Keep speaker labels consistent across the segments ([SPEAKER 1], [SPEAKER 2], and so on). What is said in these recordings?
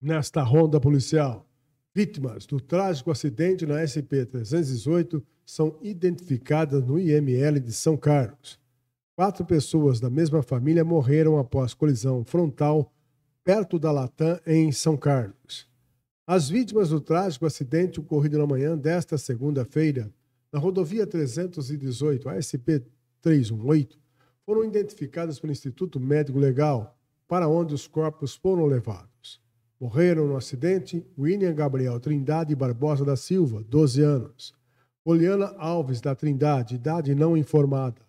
[SPEAKER 1] nesta ronda policial. Vítimas do trágico acidente na SP-318 são identificadas no IML de São Carlos. Quatro pessoas da mesma família morreram após colisão frontal perto da Latam, em São Carlos. As vítimas do trágico acidente ocorrido na manhã desta segunda-feira, na rodovia 318, ASP-318, foram identificadas pelo Instituto Médico Legal, para onde os corpos foram levados. Morreram no acidente William Gabriel Trindade Barbosa da Silva, 12 anos. Poliana Alves da Trindade, idade não informada.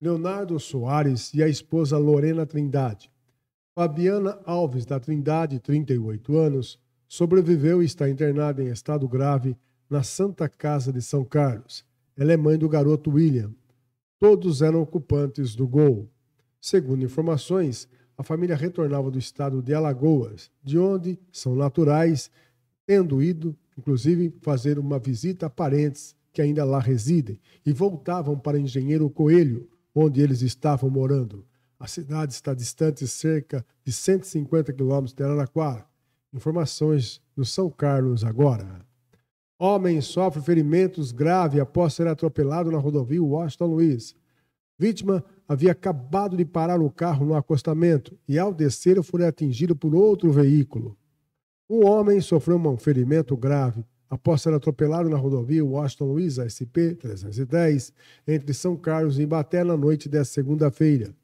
[SPEAKER 1] Leonardo Soares e a esposa Lorena Trindade. Fabiana Alves da Trindade, 38 anos, sobreviveu e está internada em estado grave na Santa Casa de São Carlos. Ela é mãe do garoto William. Todos eram ocupantes do gol. Segundo informações, a família retornava do estado de Alagoas, de onde são naturais, tendo ido, inclusive, fazer uma visita a parentes que ainda lá residem, e voltavam para Engenheiro Coelho, onde eles estavam morando. A cidade está distante cerca de 150 quilômetros de Araraquara. Informações do São Carlos agora. Homem sofre ferimentos graves após ser atropelado na rodovia Washington Luiz. Vítima havia acabado de parar o carro no acostamento e, ao descer, foi atingido por outro veículo. Um homem sofreu um ferimento grave após ser atropelado na rodovia Washington Luiz, SP-310, entre São Carlos e Baté na noite desta segunda-feira.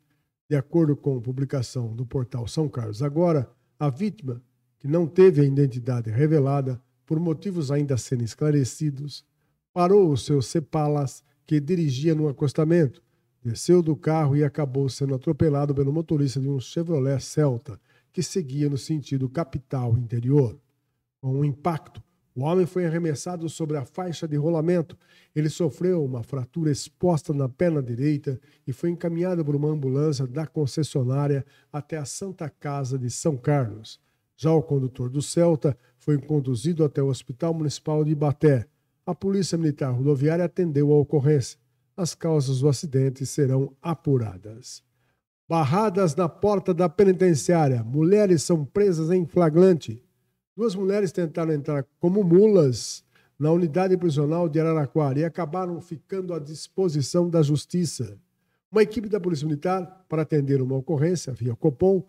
[SPEAKER 1] De acordo com publicação do portal São Carlos Agora, a vítima, que não teve a identidade revelada, por motivos ainda sendo esclarecidos, parou o seu Cepalas, que dirigia no acostamento, desceu do carro e acabou sendo atropelado pelo motorista de um Chevrolet Celta que seguia no sentido capital-interior. Com o um impacto, o homem foi arremessado sobre a faixa de rolamento. Ele sofreu uma fratura exposta na perna direita e foi encaminhado por uma ambulância da concessionária até a Santa Casa de São Carlos. Já o condutor do Celta foi conduzido até o Hospital Municipal de Ibaté. A Polícia Militar Rodoviária atendeu a ocorrência. As causas do acidente serão apuradas. Barradas na porta da penitenciária. Mulheres são presas em flagrante. Duas mulheres tentaram entrar como mulas na unidade prisional de Araraquara e acabaram ficando à disposição da justiça. Uma equipe da Polícia Militar, para atender uma ocorrência via Copom,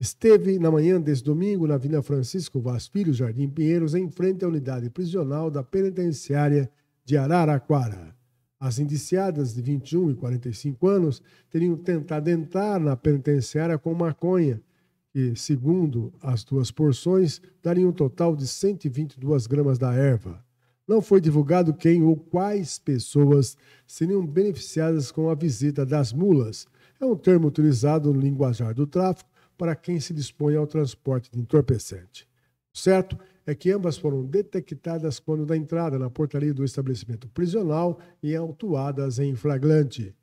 [SPEAKER 1] esteve na manhã deste domingo na Vila Francisco Vaz Filho, Jardim Pinheiros, em frente à unidade prisional da penitenciária de Araraquara. As indiciadas de 21 e 45 anos teriam tentado entrar na penitenciária com maconha, que, segundo as duas porções, daria um total de 122 gramas da erva. Não foi divulgado quem ou quais pessoas seriam beneficiadas com a visita das mulas. É um termo utilizado no linguajar do tráfico para quem se dispõe ao transporte de entorpecente. Certo é que ambas foram detectadas quando da entrada na portaria do estabelecimento prisional e autuadas em flagrante.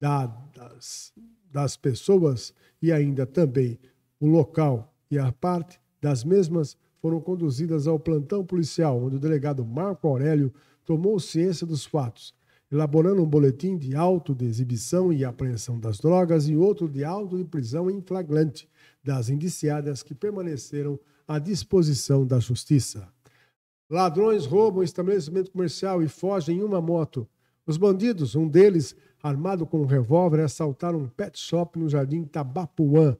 [SPEAKER 1] Dadas das pessoas e ainda também o local e a parte das mesmas foram conduzidas ao plantão policial, onde o delegado Marco Aurélio tomou ciência dos fatos, elaborando um boletim de auto de exibição e apreensão das drogas e outro de auto de prisão em flagrante, das indiciadas que permaneceram à disposição da justiça. Ladrões roubam estabelecimento comercial e fogem em uma moto. Os bandidos, um deles, armado com um revólver, assaltaram um pet shop no Jardim Tabapuã.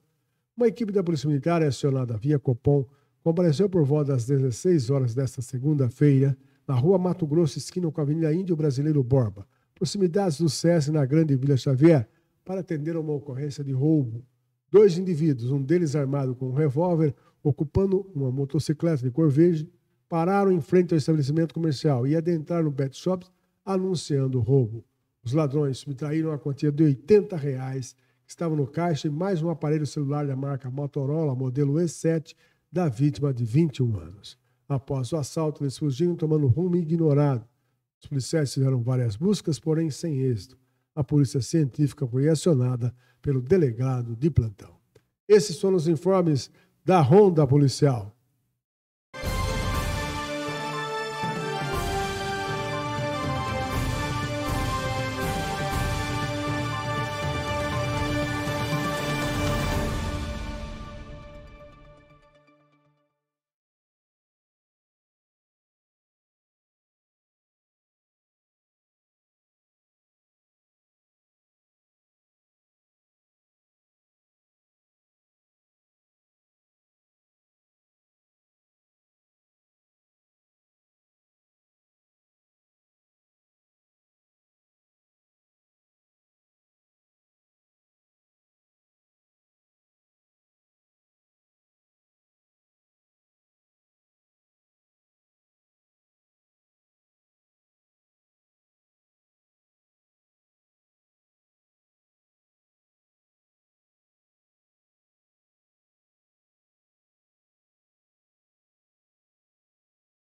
[SPEAKER 1] Uma equipe da Polícia Militar é acionada via Copom compareceu por volta das 16 horas desta segunda-feira na rua Mato Grosso, esquina com a Avenida Índio Brasileiro Borba, proximidades do SESI na Grande Vila Xavier, para atender a uma ocorrência de roubo dois indivíduos, um deles armado com um revólver, ocupando uma motocicleta de cor verde, pararam em frente ao estabelecimento comercial e adentraram no pet shop anunciando o roubo. Os ladrões subtraíram a quantia de 80 reais que estava no caixa e mais um aparelho celular da marca Motorola, modelo E7, da vítima de 21 anos. Após o assalto, eles fugiram tomando rumo ignorado. Os policiais fizeram várias buscas, porém sem êxito a Polícia Científica foi acionada pelo delegado de plantão. Esses foram os informes da Ronda Policial.